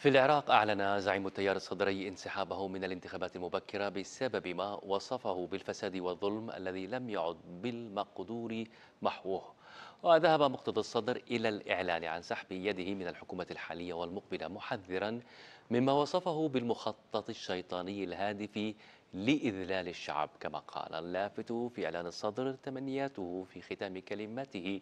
في العراق أعلن زعيم التيار الصدري انسحابه من الانتخابات المبكرة بسبب ما وصفه بالفساد والظلم الذي لم يعد بالمقدور محوه وذهب مقتدى الصدر إلى الإعلان عن سحب يده من الحكومة الحالية والمقبلة محذرا مما وصفه بالمخطط الشيطاني الهادف لإذلال الشعب كما قال اللافت في إعلان الصدر تمنياته في ختام كلمته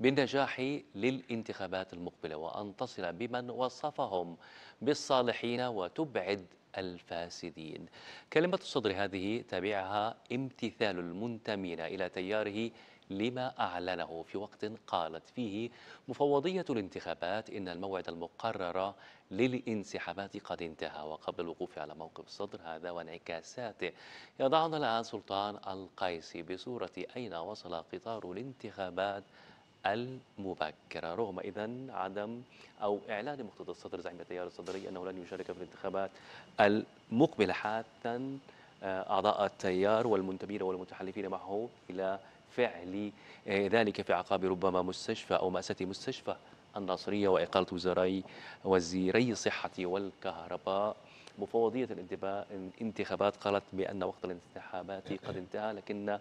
بالنجاح للانتخابات المقبلة وأن تصل بمن وصفهم بالصالحين وتبعد الفاسدين كلمة الصدر هذه تابعها امتثال المنتمين إلى تياره لما أعلنه في وقت قالت فيه مفوضية الانتخابات إن الموعد المقرر للانسحابات قد انتهى وقبل الوقوف على موقف الصدر هذا وانعكاساته يضعنا الآن سلطان القيسي بصورة أين وصل قطار الانتخابات المبكرة رغم إذا عدم أو إعلان مقتدى الصدر زعيم التيار الصدري أنه لن يشارك في الانتخابات المقبلة حتى آه، أعضاء التيار والمنتمين والمتحالفين معه إلى فعل آه، ذلك في عقاب ربما مستشفى أو مأساة مستشفى الناصرية وإقالة وزاري وزيري الصحة والكهرباء مفوضية الانتخابات قالت بأن وقت الانتخابات يعني. قد انتهى لكن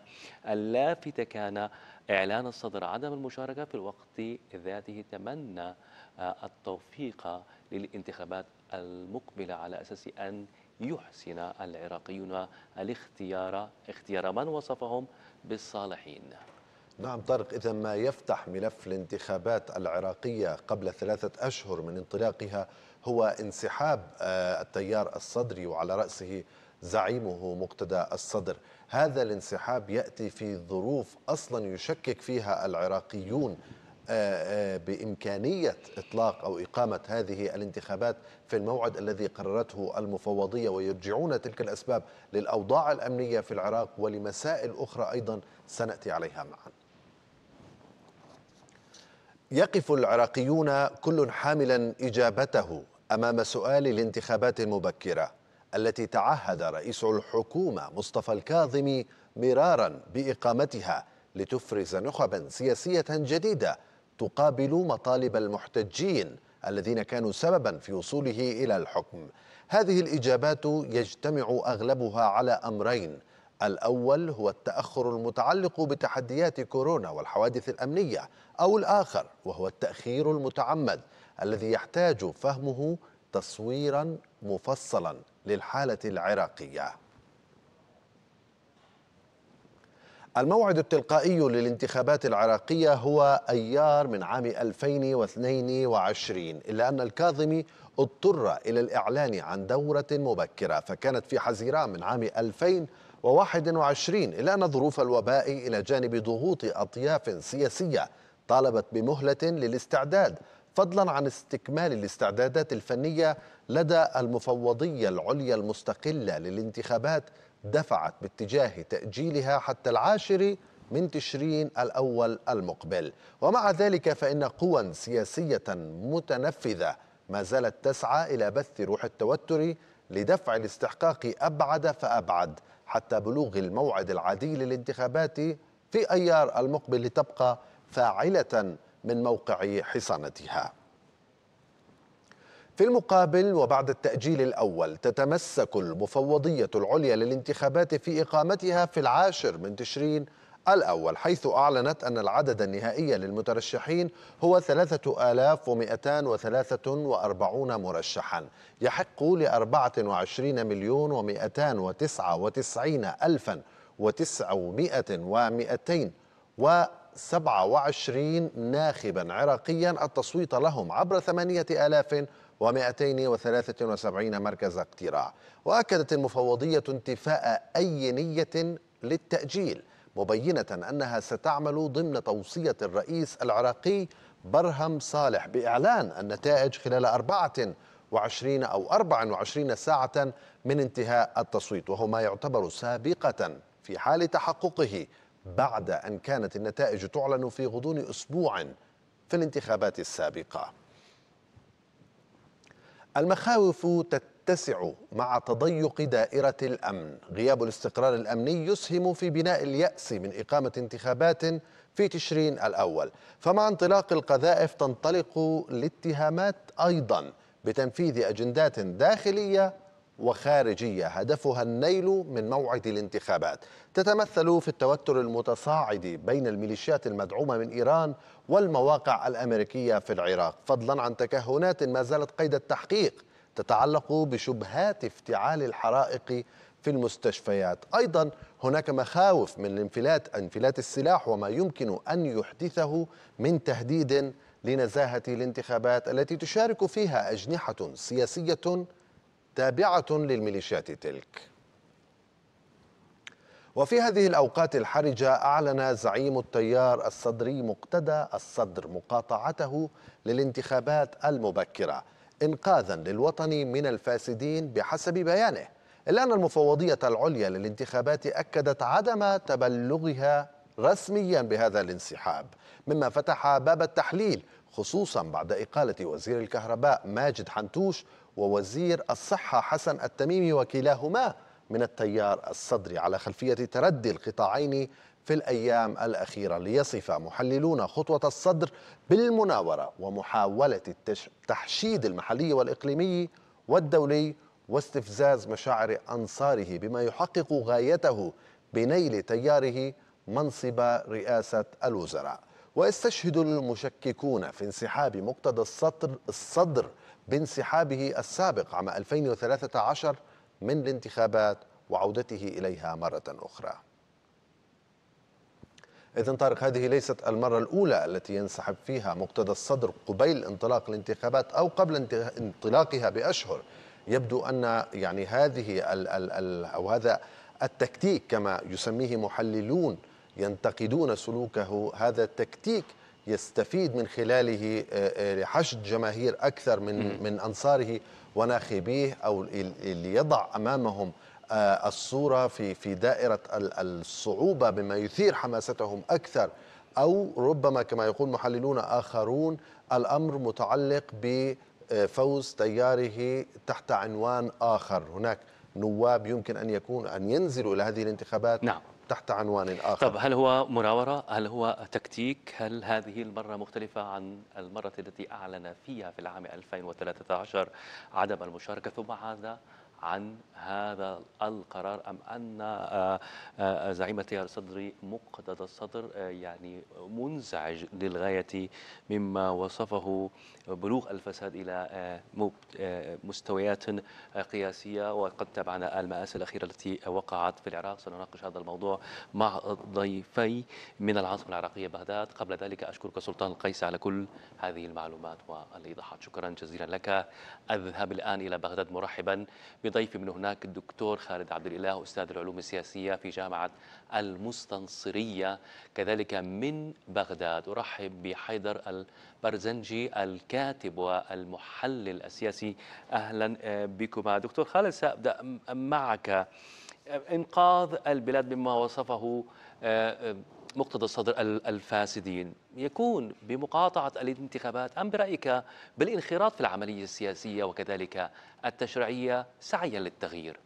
اللافت كان إعلان الصدر عدم المشاركة في الوقت ذاته تمنى آه، التوفيق للانتخابات المقبلة على أساس أن يحسن العراقيون الاختيار اختيار من وصفهم بالصالحين نعم طارق إذا ما يفتح ملف الانتخابات العراقية قبل ثلاثة أشهر من انطلاقها هو انسحاب آه، التيار الصدري وعلى رأسه زعيمه مقتدى الصدر هذا الانسحاب يأتي في ظروف أصلا يشكك فيها العراقيون آه، آه، بإمكانية إطلاق أو إقامة هذه الانتخابات في الموعد الذي قررته المفوضية ويرجعون تلك الأسباب للأوضاع الأمنية في العراق ولمسائل أخرى أيضا سنأتي عليها معاً يقف العراقيون كل حاملا اجابته امام سؤال الانتخابات المبكره التي تعهد رئيس الحكومه مصطفى الكاظمي مرارا باقامتها لتفرز نخبا سياسيه جديده تقابل مطالب المحتجين الذين كانوا سببا في وصوله الى الحكم هذه الاجابات يجتمع اغلبها على امرين الأول هو التأخر المتعلق بتحديات كورونا والحوادث الأمنية أو الآخر وهو التأخير المتعمد الذي يحتاج فهمه تصويرا مفصلا للحالة العراقية الموعد التلقائي للانتخابات العراقية هو أيار من عام 2022 إلا أن الكاظمي اضطر إلى الإعلان عن دورة مبكرة فكانت في حزيران من عام 2022 2021 إلا أن ظروف الوباء إلى جانب ضغوط أطياف سياسية طالبت بمهلة للاستعداد فضلا عن استكمال الاستعدادات الفنية لدى المفوضية العليا المستقلة للانتخابات دفعت باتجاه تأجيلها حتى العاشر من تشرين الأول المقبل ومع ذلك فإن قوى سياسية متنفذة ما زالت تسعى إلى بث روح التوتر لدفع الاستحقاق أبعد فأبعد حتى بلوغ الموعد العادي للانتخابات في أيار المقبل لتبقى فاعلة من موقع حصانتها في المقابل وبعد التأجيل الأول تتمسك المفوضية العليا للانتخابات في إقامتها في العاشر من تشرين الأول حيث أعلنت أن العدد النهائي للمترشحين هو 3243 مرشحا يحق ل 24 مليون و299 ألفا و ومائتين و وعشرين ناخبا عراقيا التصويت لهم عبر 8000 و273 مركز اقتراع وأكدت المفوضية انتفاء أي نية للتأجيل مبينة أنها ستعمل ضمن توصية الرئيس العراقي برهم صالح بإعلان النتائج خلال 24 أو 24 ساعة من انتهاء التصويت وهو ما يعتبر سابقة في حال تحققه بعد أن كانت النتائج تعلن في غضون أسبوع في الانتخابات السابقة المخاوف تت تتسع مع تضيق دائرة الأمن غياب الاستقرار الأمني يسهم في بناء اليأس من إقامة انتخابات في تشرين الأول فمع انطلاق القذائف تنطلق الاتهامات أيضا بتنفيذ أجندات داخلية وخارجية هدفها النيل من موعد الانتخابات تتمثل في التوتر المتصاعد بين الميليشيات المدعومة من إيران والمواقع الأمريكية في العراق فضلا عن تكهنات ما زالت قيد التحقيق تتعلق بشبهات افتعال الحرائق في المستشفيات أيضا هناك مخاوف من انفلات انفلات السلاح وما يمكن أن يحدثه من تهديد لنزاهة الانتخابات التي تشارك فيها أجنحة سياسية تابعة للميليشيات تلك وفي هذه الأوقات الحرجة أعلن زعيم التيار الصدري مقتدى الصدر مقاطعته للانتخابات المبكرة إنقاذا للوطن من الفاسدين بحسب بيانه إلا أن المفوضية العليا للانتخابات أكدت عدم تبلغها رسميا بهذا الانسحاب مما فتح باب التحليل خصوصا بعد إقالة وزير الكهرباء ماجد حنتوش ووزير الصحة حسن التميمي وكلاهما من التيار الصدري على خلفية تردي القطاعين في الأيام الأخيرة ليصف محللون خطوة الصدر بالمناورة ومحاولة تحشيد المحلي والإقليمي والدولي واستفزاز مشاعر أنصاره بما يحقق غايته بنيل تياره منصب رئاسة الوزراء ويستشهد المشككون في انسحاب مقتدى الصدر, الصدر بانسحابه السابق عام 2013 من الانتخابات وعودته إليها مرة أخرى إذا طارق هذه ليست المرة الأولى التي ينسحب فيها مقتدى الصدر قبيل انطلاق الانتخابات أو قبل انطلاقها بأشهر يبدو أن يعني هذه ال ال ال أو هذا التكتيك كما يسميه محللون ينتقدون سلوكه هذا التكتيك يستفيد من خلاله آه، آه، لحشد جماهير أكثر من من أنصاره وناخبيه أو اللي يضع أمامهم آه، الصورة في في دائرة الصعوبة بما يثير حماستهم أكثر أو ربما كما يقول محللون آخرون الأمر متعلق بفوز تياره تحت عنوان آخر هناك نواب يمكن أن يكون أن ينزلوا إلى هذه الانتخابات نعم. تحت عنوان آخر طب هل هو مناورة؟ هل هو تكتيك؟ هل هذه المرة مختلفة عن المرة التي أعلن فيها في العام 2013 عدم المشاركة ثم عاد عن هذا القرار أم أن آه، آه، زعيم التيار الصدري مقتدى الصدر آه، يعني منزعج للغاية مما وصفه بلوغ الفساد إلى مستويات قياسية وقد تابعنا المآسي الأخيرة التي وقعت في العراق سنناقش هذا الموضوع مع ضيفي من العاصمة العراقية بغداد قبل ذلك أشكرك سلطان القيس على كل هذه المعلومات والإيضاحات شكرا جزيلا لك أذهب الآن إلى بغداد مرحبا بضيفي من هناك الدكتور خالد عبد الإله أستاذ العلوم السياسية في جامعة المستنصرية كذلك من بغداد أرحب بحيدر البرزنجي الكاتب والمحلل السياسي أهلا آه، بكما دكتور خالد سأبدأ معك آه، إنقاذ البلاد مما وصفه آه، مقتضى الصدر الفاسدين يكون بمقاطعة الانتخابات أم برأيك بالانخراط في العملية السياسية وكذلك التشريعية سعيا للتغيير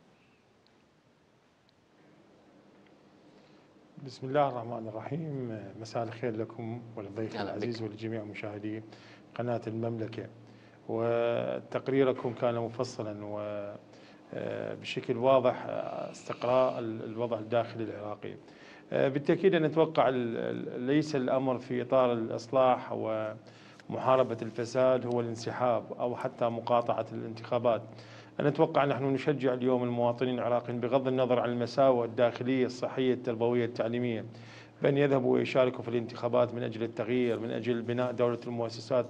بسم الله الرحمن الرحيم مساء الخير لكم وللضيف العزيز ولجميع مشاهدي قناة المملكة وتقريركم كان مفصلا وبشكل آه، واضح آه، استقراء الوضع الداخلي العراقي آه، بالتأكيد نتوقع ليس الأمر في إطار الإصلاح ومحاربة الفساد هو الانسحاب أو حتى مقاطعة الانتخابات نتوقع نحن نشجع اليوم المواطنين العراقيين بغض النظر عن المساوئ الداخلية الصحية التربوية التعليمية بأن يذهبوا ويشاركوا في الانتخابات من أجل التغيير من أجل بناء دولة المؤسسات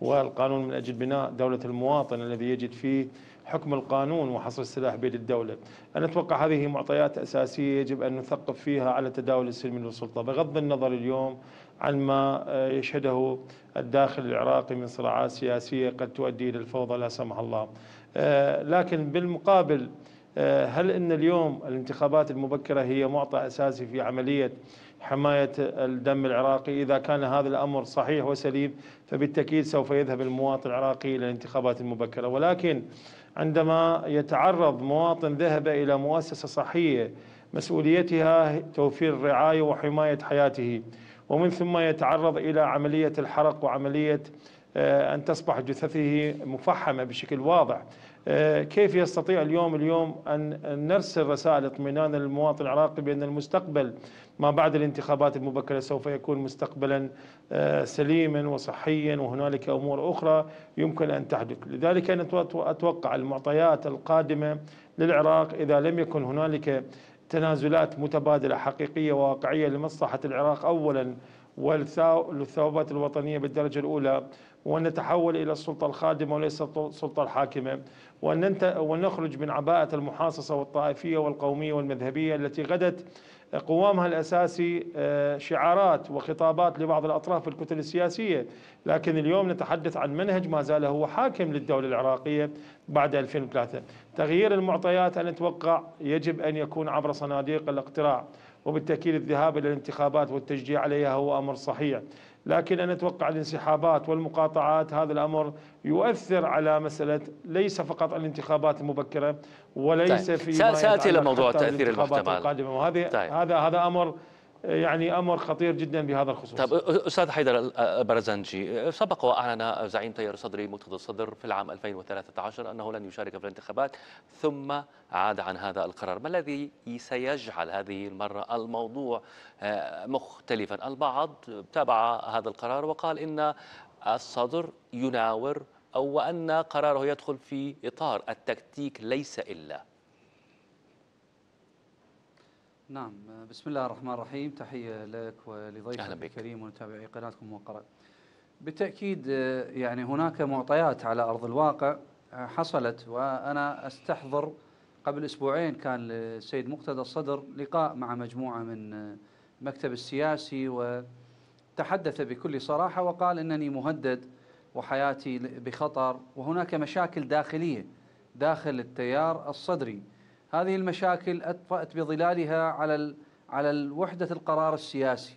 والقانون من أجل بناء دولة المواطن الذي يجد فيه حكم القانون وحصر السلاح بيد الدولة أنا أتوقع هذه معطيات أساسية يجب أن نثقف فيها على تداول السلم والسلطة بغض النظر اليوم عن ما آه، يشهده الداخل العراقي من صراعات سياسية قد تؤدي إلى الفوضى لا سمح الله آه، لكن بالمقابل آه، هل ان اليوم الانتخابات المبكره هي معطى اساسي في عمليه حمايه الدم العراقي اذا كان هذا الامر صحيح وسليم فبالتاكيد سوف يذهب المواطن العراقي الى الانتخابات المبكره ولكن عندما يتعرض مواطن ذهب إلى مؤسسة صحية مسؤوليتها توفير رعاية وحماية حياته ومن ثم يتعرض إلى عملية الحرق وعملية آه، أن تصبح جثثه مفحمة بشكل واضح آه، كيف يستطيع اليوم اليوم أن نرسل رسائل اطمئنان للمواطن العراقي بأن المستقبل ما بعد الانتخابات المبكرة سوف يكون مستقبلا آه، سليما وصحيا وهنالك أمور أخرى يمكن أن تحدث لذلك أنا أتوقع المعطيات القادمة للعراق إذا لم يكن هنالك تنازلات متبادلة حقيقية وواقعية لمصلحة العراق أولا والثوابت الوطنية بالدرجة الأولى وأن نتحول إلى السلطة الخادمة وليس السلطة الحاكمة وأن ونخرج من عباءة المحاصصة والطائفية والقومية والمذهبية التي غدت آه، قوامها الأساسي آه، شعارات وخطابات لبعض الأطراف في الكتل السياسية لكن اليوم نتحدث عن منهج ما زال هو حاكم للدولة العراقية بعد 2003 تغيير المعطيات أنا أتوقع يجب أن يكون عبر صناديق الاقتراع وبالتأكيد الذهاب إلى الانتخابات والتشجيع عليها هو أمر صحيح لكن أنا أتوقع الانسحابات والمقاطعات هذا الأمر يؤثر على مسألة ليس فقط الانتخابات المبكرة وليس طيب. في سأتي لموضوع تأثير المحتمل القادمة طيب. هذا هذا أمر يعني امر خطير جدا بهذا الخصوص. طب استاذ حيدر البرزنجي سبق واعلن زعيم تيار صدري مقتدى الصدر في العام 2013 انه لن يشارك في الانتخابات ثم عاد عن هذا القرار، ما الذي سيجعل هذه المره الموضوع مختلفا؟ البعض تابع هذا القرار وقال ان الصدر يناور او ان قراره يدخل في اطار التكتيك ليس الا نعم بسم الله الرحمن الرحيم تحية لك ولضيفك الكريم ومتابعي قناتكم وقرأ بالتأكيد يعني هناك معطيات على أرض الواقع آه، حصلت وأنا أستحضر قبل أسبوعين كان السيد مقتدى الصدر لقاء مع مجموعة من آه، مكتب السياسي وتحدث بكل صراحة وقال أنني مهدد وحياتي بخطر وهناك مشاكل داخلية داخل التيار الصدري هذه المشاكل أطفأت بظلالها على على وحدة القرار السياسي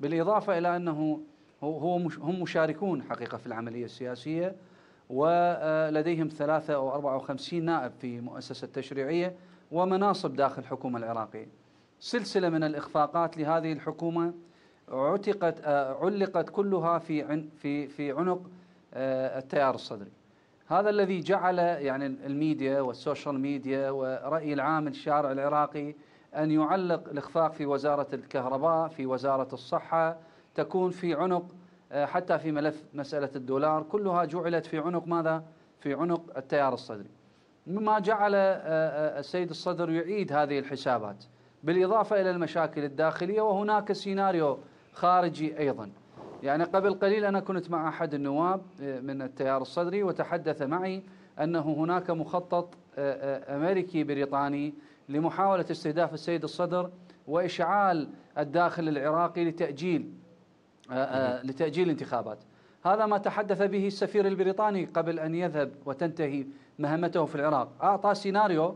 بالإضافة إلى أنه هو هم مشاركون حقيقة في العملية السياسية ولديهم آه، ثلاثة أو أربعة أو خمسين نائب في مؤسسة تشريعية ومناصب داخل الحكومة العراقية سلسلة من الإخفاقات لهذه الحكومة عتقت آه، علقت كلها في في في عنق آه، التيار الصدري هذا الذي جعل يعني الميديا والسوشيال ميديا ورأي العام الشارع العراقي أن يعلق الإخفاق في وزارة الكهرباء في وزارة الصحة تكون في عنق آه، حتى في ملف مسألة الدولار كلها جعلت في عنق ماذا؟ في عنق التيار الصدري مما جعل آه، آه، السيد الصدر يعيد هذه الحسابات بالإضافة إلى المشاكل الداخلية وهناك سيناريو خارجي أيضا يعني قبل قليل أنا كنت مع أحد النواب آه، من التيار الصدري وتحدث معي أنه هناك مخطط آه، آه، أمريكي بريطاني لمحاولة استهداف السيد الصدر وإشعال الداخل العراقي لتأجيل لتأجيل الانتخابات هذا ما تحدث به السفير البريطاني قبل أن يذهب وتنتهي مهمته في العراق أعطى سيناريو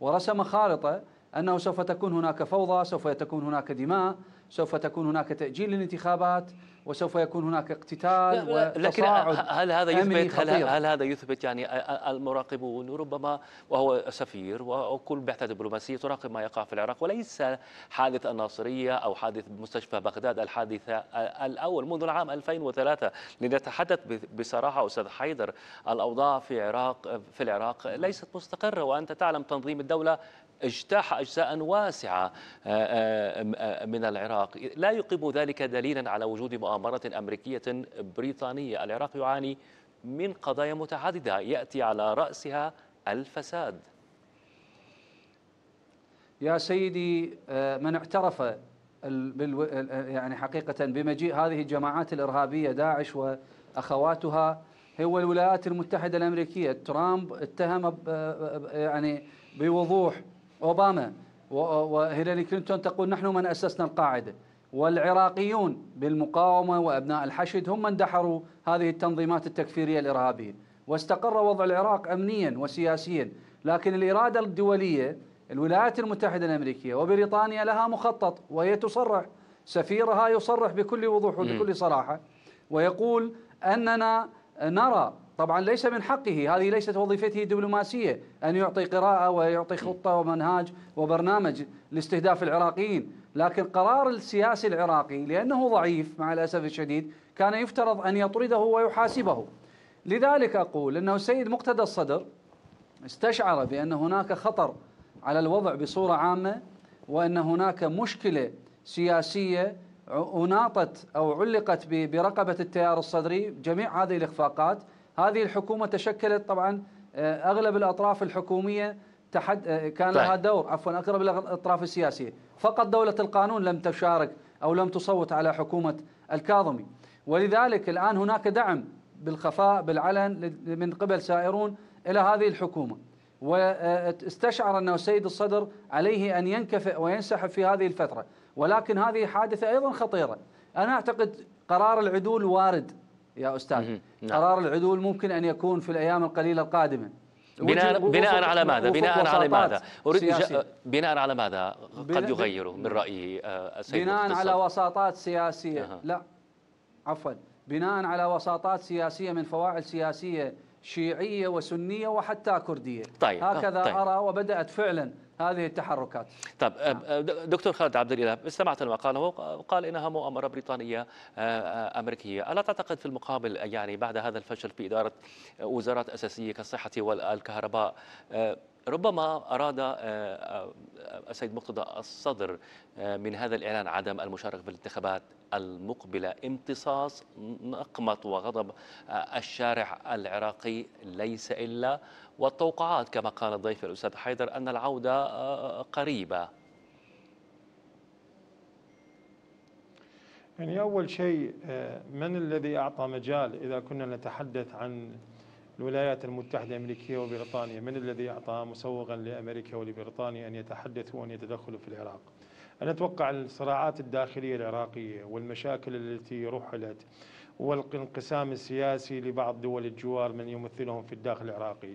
ورسم خارطة أنه سوف تكون هناك فوضى سوف تكون هناك دماء سوف تكون هناك تأجيل للانتخابات وسوف يكون هناك اقتتال لكن هل هذا يثبت هل, هل هذا يثبت يعني المراقبون ربما وهو سفير وكل بعثه دبلوماسيه تراقب ما يقع في العراق وليس حادث الناصريه او حادث مستشفى بغداد الحادثة الاول منذ العام 2003 لنتحدث بصراحه استاذ حيدر الاوضاع في العراق في العراق ليست مستقره وانت تعلم تنظيم الدوله اجتاح أجزاء واسعة آه، آه، آه، من العراق لا يقيم ذلك دليلا على وجود مؤامرة أمريكية بريطانية العراق يعاني من قضايا متعددة يأتي على رأسها الفساد يا سيدي من اعترف يعني حقيقة بمجيء هذه الجماعات الإرهابية داعش وأخواتها هو الولايات المتحدة الأمريكية ترامب اتهم يعني بوضوح أوباما وهيلاري كلينتون تقول نحن من أسسنا القاعدة والعراقيون بالمقاومة وأبناء الحشد هم من دحروا هذه التنظيمات التكفيرية الإرهابية واستقر وضع العراق أمنيا وسياسيا لكن الإرادة الدولية الولايات المتحدة الأمريكية وبريطانيا لها مخطط وهي تصرح سفيرها يصرح بكل وضوح وبكل صراحة ويقول أننا نرى طبعا ليس من حقه هذه ليست وظيفته الدبلوماسية أن يعطي قراءة ويعطي خطة ومنهاج وبرنامج لاستهداف العراقيين لكن قرار السياسي العراقي لأنه ضعيف مع الأسف الشديد كان يفترض أن يطرده ويحاسبه لذلك أقول أنه السيد مقتدى الصدر استشعر بأن هناك خطر على الوضع بصورة عامة وأن هناك مشكلة سياسية أناطت أو علقت برقبة التيار الصدري جميع هذه الإخفاقات هذه الحكومة تشكلت طبعا آه، أغلب الأطراف الحكومية تحد آه، كان لها طيب. دور عفوا أقرب الأطراف السياسية فقط دولة القانون لم تشارك أو لم تصوت على حكومة الكاظمي ولذلك الآن هناك دعم بالخفاء بالعلن من قبل سائرون إلى هذه الحكومة واستشعر أنه السيد الصدر عليه أن ينكفئ وينسحب في هذه الفترة ولكن هذه حادثة أيضا خطيرة أنا أعتقد قرار العدول وارد يا أستاذ نعم. قرار العدول ممكن أن يكون في الأيام القليلة القادمة بناء بناء على ماذا بناء على ماذا اريد بناء على ماذا قد يغيره من رايه آه، السيد بناء على وساطات سياسيه أه. لا عفوا بناء على وساطات سياسيه من فواعل سياسيه شيعيه وسنيه وحتى كرديه طيب. آه، هكذا طيب. ارى وبدات فعلا هذه التحركات طب دكتور خالد عبد الإله استمعت لما قاله قال إنها مؤامرة بريطانية آه، آه، أمريكية ألا تعتقد في المقابل يعني بعد هذا الفشل في إدارة وزارات أساسية كالصحة والكهرباء آه، ربما أراد آه، آه، السيد مقتدى الصدر آه، من هذا الإعلان عدم المشاركة في الانتخابات المقبلة امتصاص نقمة وغضب الشارع العراقي ليس إلا والتوقعات كما قال الضيف الأستاذ حيدر أن العودة قريبة يعني أول شيء من الذي أعطى مجال إذا كنا نتحدث عن الولايات المتحدة الأمريكية وبريطانيا من الذي أعطى مسوغا لأمريكا ولبريطانيا أن يتحدثوا وأن يتدخلوا في العراق أنا أتوقع الصراعات الداخلية العراقية والمشاكل التي رحلت والانقسام السياسي لبعض دول الجوار من يمثلهم في الداخل العراقي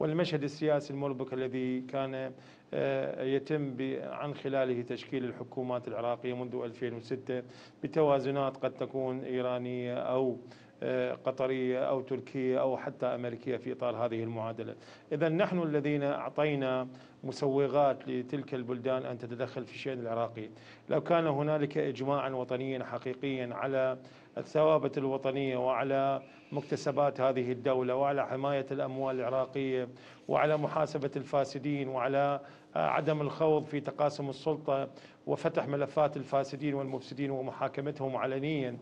والمشهد السياسي المربك الذي كان آه، يتم عن خلاله تشكيل الحكومات العراقية منذ 2006 بتوازنات قد تكون إيرانية أو آه، قطرية أو تركية أو حتى أمريكية في إطار هذه المعادلة إذا نحن الذين أعطينا مسوغات لتلك البلدان أن تتدخل في الشأن العراقي لو كان هنالك إجماعا وطنيا حقيقيا على الثوابت الوطنية وعلى مكتسبات هذه الدولة وعلى حماية الأموال العراقية وعلى محاسبة الفاسدين وعلى آه، عدم الخوض في تقاسم السلطة وفتح ملفات الفاسدين والمفسدين ومحاكمتهم علنيا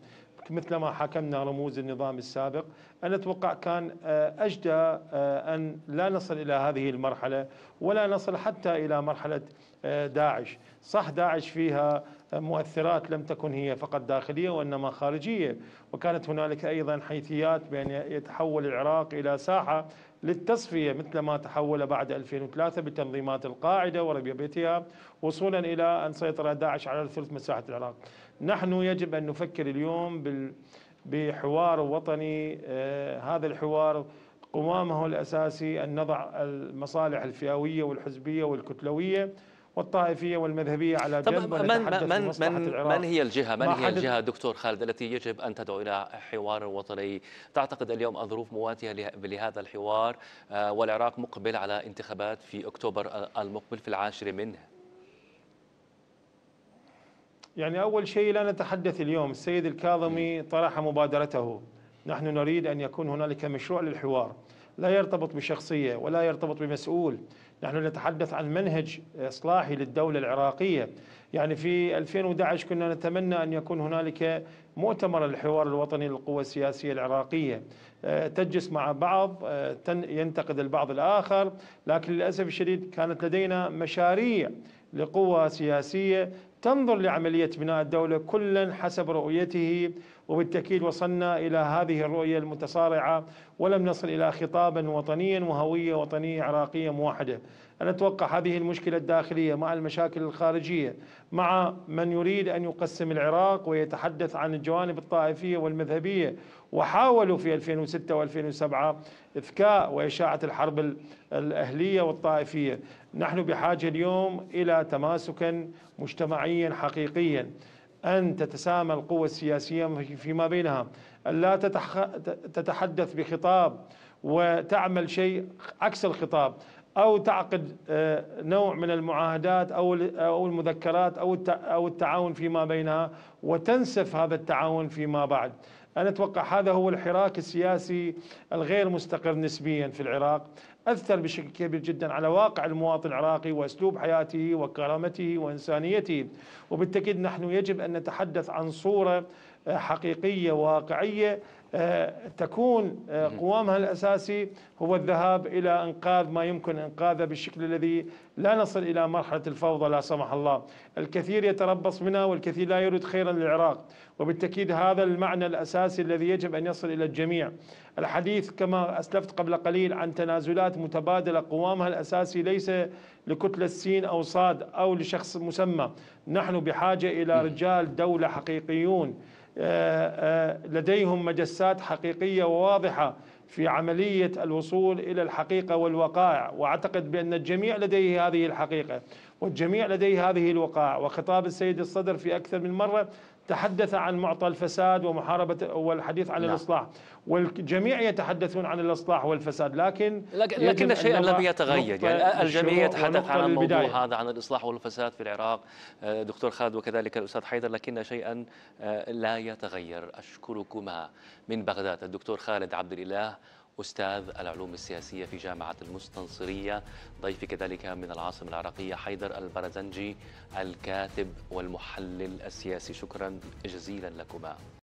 مثل ما حكمنا رموز النظام السابق أنا أتوقع كان آه، أجدى آه، أن لا نصل إلى هذه المرحلة ولا نصل حتى إلى مرحلة آه، داعش صح داعش فيها مؤثرات لم تكن هي فقط داخلية وإنما خارجية وكانت هنالك أيضا حيثيات بأن يتحول العراق إلى ساحة للتصفية مثل ما تحول بعد 2003 بتنظيمات القاعدة وربيع بيتها وصولا إلى أن سيطر داعش على ثلث مساحة العراق نحن يجب أن نفكر اليوم بحوار وطني آه، هذا الحوار قوامه الأساسي أن نضع المصالح الفئوية والحزبية والكتلوية والطائفية والمذهبية على جنب من من من, من هي الجهة من هي الجهة دكتور خالد التي يجب أن تدعو إلى حوار وطني تعتقد اليوم الظروف مواتية لهذا الحوار آه، والعراق مقبل على انتخابات في أكتوبر آه، المقبل في العاشر منه يعني أول شيء لا نتحدث اليوم السيد الكاظمي طرح مبادرته نحن نريد أن يكون هنالك مشروع للحوار لا يرتبط بشخصية ولا يرتبط بمسؤول نحن نتحدث عن منهج إصلاحي للدولة العراقية يعني في 2011 كنا نتمنى أن يكون هنالك مؤتمر الحوار الوطني للقوى السياسية العراقية آه، تجلس مع بعض آه، ينتقد البعض الآخر لكن للأسف الشديد كانت لدينا مشاريع لقوى سياسية تنظر لعملية بناء الدولة كلا حسب رؤيته وبالتأكيد وصلنا إلى هذه الرؤية المتصارعة ولم نصل إلى خطابا وطنيا وهوية وطنية عراقية موحدة أنا أتوقع هذه المشكلة الداخلية مع المشاكل الخارجية مع من يريد أن يقسم العراق ويتحدث عن الجوانب الطائفية والمذهبية وحاولوا في 2006 و2007 إذكاء وإشاعة الحرب الأهلية والطائفية نحن بحاجة اليوم إلى تماسكا مجتمعيا حقيقيا أن تتسامى القوى السياسية فيما بينها أن لا تتحدث بخطاب وتعمل شيء عكس الخطاب أو تعقد آه، نوع من المعاهدات أو المذكرات أو التعاون فيما بينها وتنسف هذا التعاون فيما بعد أنا أتوقع هذا هو الحراك السياسي الغير مستقر نسبيا في العراق أثر بشكل كبير جدا على واقع المواطن العراقي وأسلوب حياته وكرامته وإنسانيته وبالتأكيد نحن يجب أن نتحدث عن صورة آه، حقيقية واقعية آه، تكون آه، قوامها الأساسي هو الذهاب إلى إنقاذ ما يمكن إنقاذه بالشكل الذي لا نصل إلى مرحلة الفوضى لا سمح الله الكثير يتربص منها والكثير لا يريد خيرا للعراق وبالتأكيد هذا المعنى الأساسي الذي يجب أن يصل إلى الجميع الحديث كما أسلفت قبل قليل عن تنازلات متبادلة قوامها الأساسي ليس لكتلة سين أو صاد أو لشخص مسمى نحن بحاجة إلى رجال دولة حقيقيون آه، آه، لديهم مجسات حقيقية وواضحة في عملية الوصول إلى الحقيقة والوقائع وأعتقد بأن الجميع لديه هذه الحقيقة والجميع لديه هذه الوقائع وخطاب السيد الصدر في أكثر من مرة تحدث عن معطى الفساد ومحاربة والحديث عن نعم. الإصلاح والجميع يتحدثون عن الإصلاح والفساد لكن لكن شيئا لم يتغير يعني الجميع يتحدث عن الموضوع هذا عن الإصلاح والفساد في العراق آه، دكتور خالد وكذلك الأستاذ حيدر لكن شيئا آه، لا يتغير أشكركما من بغداد الدكتور خالد عبد الإله أستاذ العلوم السياسية في جامعة المستنصرية ضيفي كذلك من العاصمة العراقية حيدر البرزنجي الكاتب والمحلل السياسي شكرا جزيلا لكما